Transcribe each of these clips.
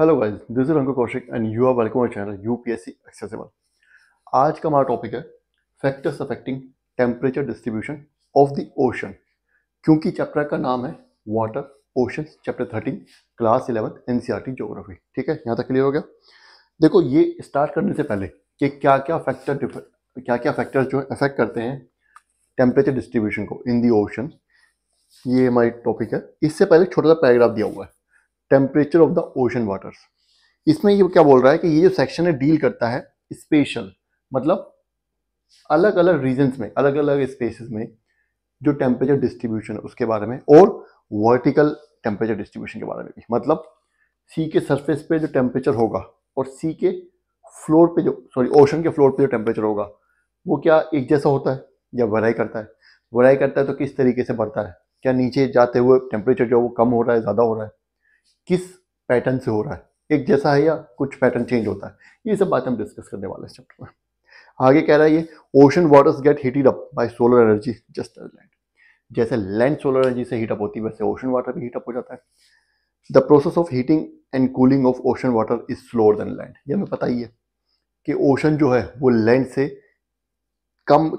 hello guys this is Anku Kaushik and you are welcome our channel UPSC accessible आज का हमारा topic है factors affecting temperature distribution of the ocean क्योंकि chapter का नाम है water ocean chapter thirteen class eleven in geography ठीक है यहाँ तक क्लियर हो गया देखो ये स्टार्ट करने से पहले कि क्या क्या फैक्टर क्या क्या फैक्टर्स जो अफेक्ट करते हैं टेम्परेचर डिस्ट्रीब्यूशन को इन दी ओशन ये हमारी टॉपिक है इससे पहले छोटा सा पैराग्राफ दिया हुआ है temperature of the ocean waters इसमें ये क्या बोल रहा है कि ये जो सेक्शन है डील करता है स्पेशल मतलब अलग अलग रीजन्स में अलग अलग स्पेसिस में जो टेम्परेचर डिस्ट्रीब्यूशन है उसके बारे में और वर्टिकल टेम्परेचर डिस्ट्रीब्यूशन के बारे में भी मतलब सी के सरफेस पे जो टेम्परेचर होगा और सी के फ्लोर पे जो सॉरी ओशन के फ्लोर पे जो टेम्परेचर होगा वो क्या एक जैसा होता है या वराई करता है वराई करता है तो किस तरीके से बढ़ता है क्या नीचे जाते हुए टेम्परेचर जो है वो कम हो रहा है ज़्यादा हो रहा है किस पैटर्न से हो रहा है एक जैसा है या कुछ पैटर्न चेंज होता है ये सब बातें हम डिस्कस करने वाले हैं चैप्टर में आगे कह रहा है ये ocean waters get heated up by solar energy just as land जैसे लैंड सोलर एनर्जी से हीटअप होती है वैसे ओशन वाटर भी हीटअप हो जाता है the process of heating and cooling of ocean water is slower than land ये हमें पता ही है कि ओशन जो है वो लैंड से कम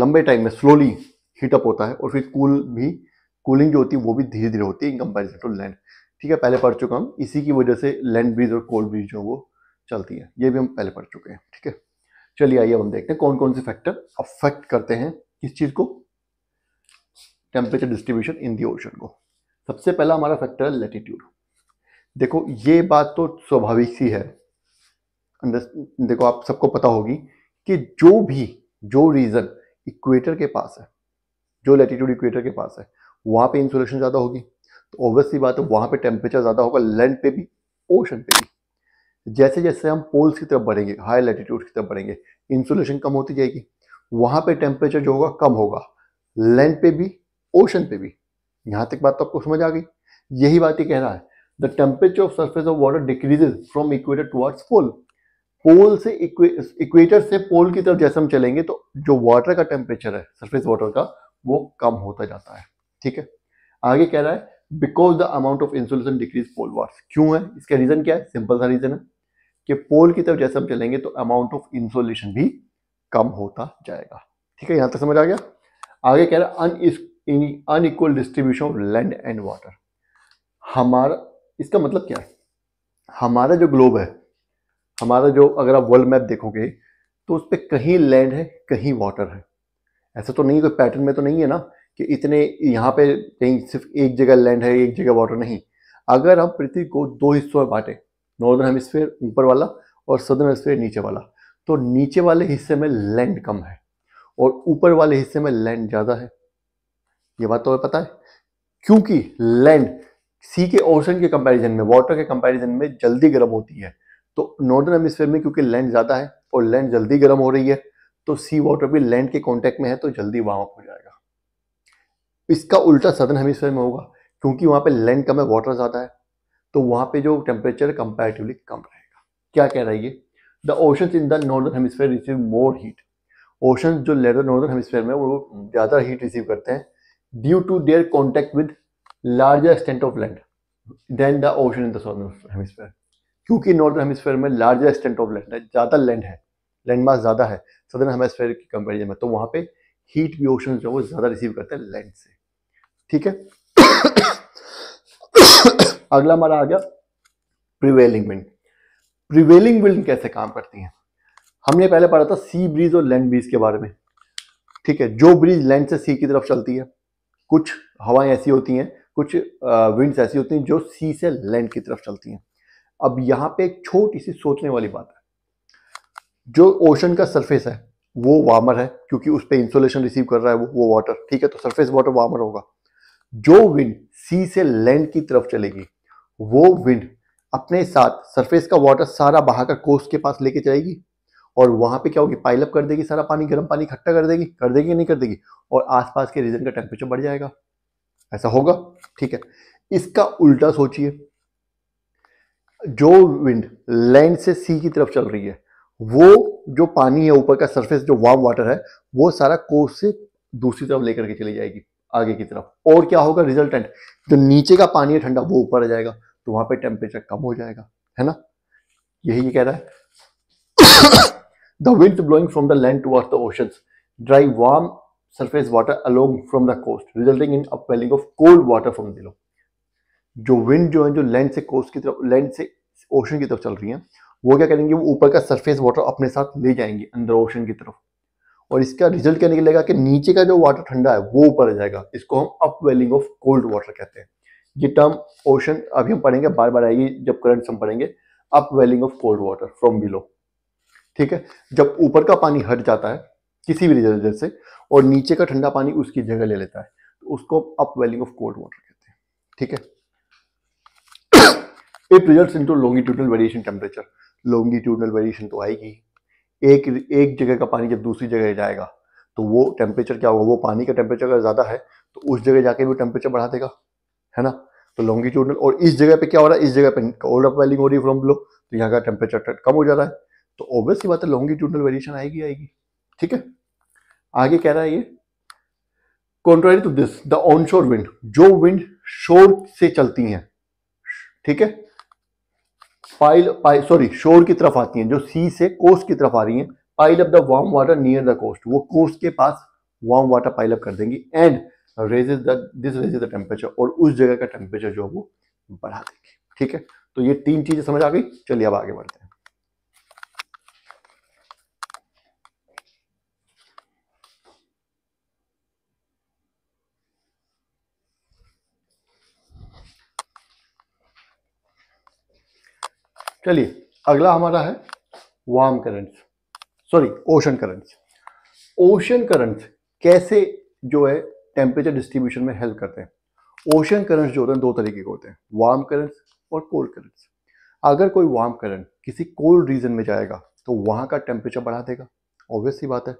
लंबे टाइम में स्लोली हीटअप होता है और फिर कूल भी कूलिंग जो होती है वो भी धीरे धीरे होती है इन कंपेरिजन टू लैंड ठीक है पहले पढ़ चुका हूँ इसी की वजह से लैंड ब्रिज और कोल्ड ब्रिज जो वो चलती है ये भी हम पहले पढ़ चुके हैं ठीक है चलिए आइए हम देखते हैं कौन कौन से फैक्टर अफेक्ट करते हैं किस चीज़ को temperature distribution in the ocean को सबसे पहला हमारा फैक्टर है लेटीट्यूड देखो ये बात तो स्वाभाविक सी है देखो आप सबको पता होगी कि जो भी जो रीज़न इक्वेटर के पास है जो लेटीट्यूड इक्वेटर के पास है वहाँ पे इंसुलेशन ज़्यादा होगी तो ऑब्वियसली बात है वहाँ पे टेम्परेचर ज़्यादा होगा लैंड पे भी ओशन पे भी जैसे जैसे हम पोल्स की तरफ बढ़ेंगे हाई लेटीट्यूड की तरफ बढ़ेंगे इंसुलेशन कम होती जाएगी वहाँ पर टेम्परेचर जो होगा कम होगा लैंड पे भी ओशन पे भी यहाँ तक बात तो आपको समझ आ गई यही बात ही कह रहा है the temperature of surface of water decreases from equator towards pole pole से इक्वेटर से पोल की तरफ जैसे हम चलेंगे तो जो वाटर का टेम्परेचर है सरफेस वाटर का वो कम होता जाता है ठीक है आगे कह रहा है because the amount of insulation decrease polewards क्यों है इसका रीज़न क्या है सिंपल सा रीज़न है कि पोल की तरफ जैसे हम चलेंगे तो अमाउंट ऑफ इंसुलेशन भी कम होता जाएगा ठीक है यहाँ तक समझ आ गया आगे कह रहा है un unequal distribution of land and water हमारा इसका मतलब क्या है हमारा जो ग्लोब है हमारा जो अगर आप वर्ल्ड मैप देखोगे तो उस पर कहीं लैंड है कहीं वाटर है ऐसा तो नहीं कोई पैटर्न में तो नहीं है ना कि इतने यहाँ पे कहीं सिर्फ एक जगह लैंड है एक जगह वाटर नहीं अगर हम पृथ्वी को दो हिस्सों में बांटें नॉर्दर्न हेमिस्फेयर ऊपर वाला और सदर्न हेमिस्फेयर नीचे वाला तो नीचे वाले हिस्से में लैंड कम है और ऊपर वाले हिस्से में लैंड ज़्यादा है ये बात तो हमें पता है क्योंकि लैंड सी के ओशन के कंपैरिजन में वाटर के कंपैरिजन में जल्दी गर्म होती है तो नॉर्दर्न हेमिसफेयर में क्योंकि लैंड ज़्यादा है और लैंड जल्दी गर्म हो रही है तो सी वाटर भी लैंड के कॉन्टेक्ट में है तो जल्दी वार्म अप हो जाएगा इसका उल्टा सदन हेमिसफेयर में होगा क्योंकि वहाँ पे लैंड कम है वाटर ज़्यादा है तो वहाँ पे जो टेम्परेचर कंपेरेटिवली कम रहेगा क्या कह रहा है ये the ocean in the northern hemisphere receive more heat ocean जो नॉर्दर्न हेमिसफेयर में वो ज़्यादा हीट रिसीव करते हैं due to their contact with larger extent of land than the ocean in the southern hemisphere क्योंकि नॉर्दर्न हेमिसफेयर में larger extent of land है ज़्यादा लैंड है लैंड मास ज़्यादा है सदर हेमस्फेयर की कंपेरिजन में तो वहाँ पे हीट भी ओशन जो है वो ज़्यादा रिसीव करते हैं लैंड से ठीक है अगला हमारा आ गया प्रिवेलिंग विंड प्रिवेलिंग विंड कैसे काम करती हैं हमने पहले पढ़ा था सी ब्रिज और लैंड ब्रिज के बारे में ठीक है जो ब्रिज लैंड से सी की तरफ चलती है कुछ हवाएं ऐसी होती हैं कुछ विंड्स ऐसी होती हैं जो सी से लैंड की तरफ चलती हैं अब यहाँ पे एक छोटी सी सोचने वाली बात है जो ओशन का सरफेस है वो वार्मर है क्योंकि उस पर इंसुलेशन रिसीव कर रहा है वो वो वाटर ठीक है तो सरफेस वाटर वार्मर होगा जो विंड सी से लैंड की तरफ चलेगी वो विंड अपने साथ सरफेस का वाटर सारा बहाकर कोस्ट के पास लेके जाएगी और वहां पे क्या होगी पाइलअप कर देगी सारा पानी गर्म पानी इकट्ठा कर देगी कर देगी नहीं कर देगी और आसपास के रीजन का टेम्परेचर बढ़ जाएगा ऐसा होगा ठीक है इसका उल्टा सोचिए जो विंड लैंड से सी की तरफ चल रही है वो जो पानी है ऊपर का सरफेस जो वार्म वाटर है वो सारा कोर्स से दूसरी तरफ लेकर के चली जाएगी आगे की तरफ और क्या होगा रिजल्टेंट जो नीचे का पानी है ठंडा वो ऊपर आ जाएगा तो वहां पे टेम्परेचर कम हो जाएगा है ना यही ये कह रहा है the wind blowing from the land towards the ocean drive warm surface water along from the coast resulting in upwelling of cold water from below जो विंड जो है जो लैंड से कोस्ट की तरफ लैंड से ओशन की तरफ चल रही है वो क्या करेंगे वो ऊपर का सरफेस वाटर अपने साथ ले जाएंगे अंदर ओशन की तरफ और इसका रिजल्ट क्या निकलेगा कि नीचे का जो वाटर ठंडा है वो ऊपर आ जाएगा इसको हम अपवेलिंग ऑफ कोल्ड वाटर कहते हैं ये टर्म ओशन अभी हम पढ़ेंगे बार बार आएगी जब करंट हम पढ़ेंगे upwelling of cold water from below ठीक है जब ऊपर का पानी हट जाता है किसी भी रिजल्ट से और नीचे का ठंडा पानी उसकी जगह ले लेता है तो उसको अपवेलिंग ऑफ कोल्ड वाटर कहते हैं ठीक है it result into longitudinal variation temperature longitudinal variation तो आएगी एक एक जगह का पानी जब दूसरी जगह जाएगा तो वो टेम्परेचर क्या होगा वो पानी का टेम्परेचर अगर ज़्यादा है तो उस जगह जाके भी टेम्परेचर बढ़ा देगा है ना तो लॉन्गिट्यूडनल और इस जगह पे क्या हो रहा है इस जगह पे कोल्ड अप वेलिंग हो रही है फ्रॉम बिलो तो यहाँ का टेम्परेचर कम हो जा रहा है तो ऑब्वियस की बात है लॉन्गिट्यूडनल वेरिएशन आएगी आएगी ठीक है आगे कह रहा है ये contrary to this the onshore wind जो विंड शोर से चलती हैं ठीक है पाइल पाइ सॉरी शोर की तरफ आती हैं जो सी से कोस्ट की तरफ आ रही हैं pile up the warm water near the coast वो कोस्ट के पास वार्म वाटर पाइल अप कर देंगी and raises the this raises the temperature और उस जगह का टेम्परेचर जो है वो बढ़ा देंगे ठीक है तो ये तीन चीज़ें समझ आ गई चलिए अब आगे बढ़ते हैं चलिए अगला हमारा है warm currents sorry ocean currents ocean currents कैसे जो है टेम्परेचर डिस्ट्रीब्यूशन में हेल्प करते हैं ओशन करंट्स जो होते हैं दो तरीके के होते हैं वार्म करंट्स और कोल्ड करंट्स अगर कोई वार्म करंट किसी कोल्ड रीजन में जाएगा तो वहाँ का टेम्परेचर बढ़ा देगा ऑब्वियस सी बात है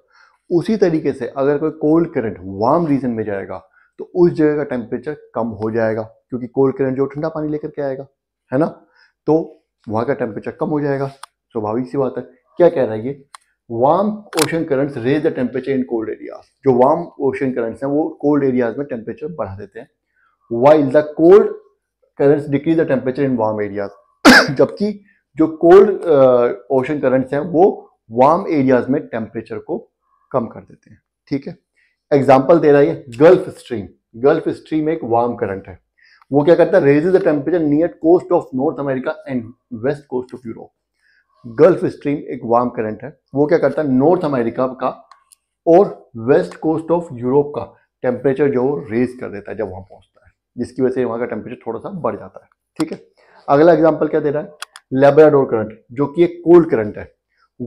उसी तरीके से अगर कोई कोल्ड करंट वार्म रीजन में जाएगा तो उस जगह का टेम्परेचर कम हो जाएगा क्योंकि कोल्ड करंट जो ठंडा पानी लेकर के आएगा है ना तो वहाँ का टेम्परेचर कम हो जाएगा स्वाभाविक सी बात है क्या कह रहा है ये warm ocean currents raise the temperature in cold areas जो वार्म ओशन करंट्स हैं वो कोल्ड एरियाज में टेम्परेचर बढ़ा देते हैं while the cold currents decrease the temperature in warm areas जबकि जो कोल्ड ओशन करंट्स हैं वो वार्म एरियाज में टेम्परेचर को कम कर देते हैं ठीक है एग्जाम्पल दे रहा है गल्फ स्ट्रीम गल्फ स्ट्रीम एक वार्म करंट है वो क्या करता है raises the temperature near coast of North America and west coast of Europe Gulf Stream एक वार्म करंट है वो क्या करता है नॉर्थ अमेरिका का और वेस्ट कोस्ट ऑफ यूरोप का टेम्परेचर जो रेज कर देता है जब वहां पहुंचता है जिसकी वजह से वहां का टेम्परेचर थोड़ा सा बढ़ जाता है ठीक है अगला एग्जाम्पल क्या दे रहा है लेबराडोर करंट जो कि एक कोल्ड करंट है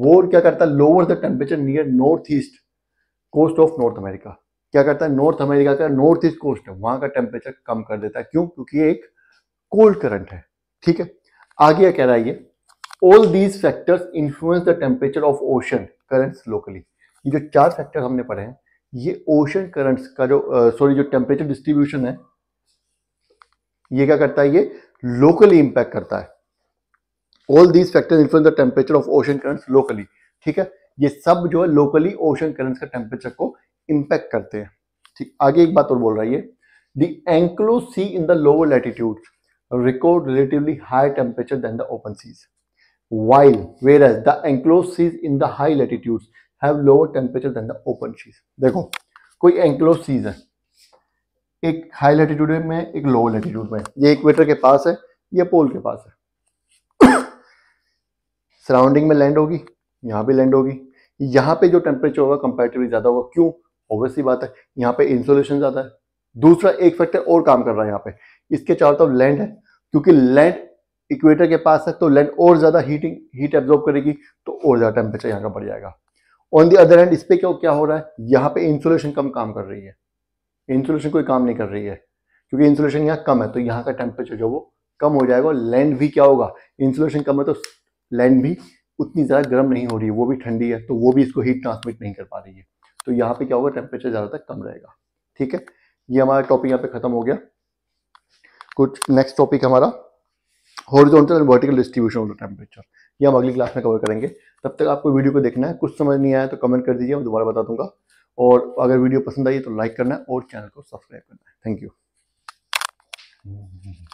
वो क्या करता है lower the temperature near north east coast of North America क्या करता है नॉर्थ अमेरिका का नॉर्थ ईस्ट कोस्ट है वहां का टेम्परेचर कम कर देता है क्यों क्योंकि एक कोल्ड करंट है ठीक है आगे कह रहा है ये all these factors influence the temperature of ocean currents locally ये जो चार फैक्टर हमने पढ़े हैं ये ओशन करंट्स का जो सॉरी जो टेम्परेचर डिस्ट्रीब्यूशन है ये क्या करता है ये लोकली इंपैक्ट करता है all these factors influence the temperature of ocean currents locally ठीक है ये सब जो है लोकली ओशन करंट्स का टेम्परेचर को इंपैक्ट करते हैं ठीक आगे एक बात और बोल रही है the enclosed sea in the lower latitude record relatively high temperature than the open seas while whereas the enclosed seas in the high latitude have open seas देखो कोई एंक्लोज सीज है एक हाई लैटिट्यूड में एक lower latitude में ये equator के पास है ये पोल के पास है सराउंडिंग में लैंड होगी यहां भी लैंड होगी यहां पे जो टेम्परेचर होगा कंपेरेटिवली ज्यादा होगा क्यों ऑब्वियसली बात है यहाँ पे इंसोलेशन ज़्यादा है दूसरा एक फैक्टर और काम कर रहा है यहाँ पे इसके चारों तरफ लैंड है क्योंकि लैंड इक्वेटर के पास है तो लैंड और ज़्यादा हीटिंग हीट एब्जॉर्ब करेगी तो और ज़्यादा टेम्परेचर यहाँ का बढ़ जाएगा ऑन दी अदर हैंड इस पर क्यों क्या हो रहा है यहाँ पे इंसुलेशन कम काम कर रही है इंसुलेशन कोई काम नहीं कर रही है क्योंकि इंसुलेशन यहाँ कम है तो यहाँ का टेम्परेचर जो वो कम हो जाएगा लैंड भी क्या होगा इंसुलेशन कम है तो लैंड भी उतनी ज़्यादा गर्म नहीं हो रही है वो भी ठंडी है तो वो भी इसको हीट ट्रांसमिट नहीं कर पा रही है तो यहाँ पे क्या होगा टेम्परेचर ज़्यादातर कम रहेगा ठीक है ये हमारा टॉपिक यहाँ पे ख़त्म हो गया कुछ नेक्स्ट टॉपिक हमारा horizontal and vertical distribution of the temperature ये हम अगली क्लास में कवर करेंगे तब तक आपको वीडियो को देखना है कुछ समझ नहीं आया तो कमेंट कर दीजिए मैं दोबारा बता दूंगा और अगर वीडियो पसंद आई तो लाइक करना है और चैनल को सब्सक्राइब करना है थैंक यू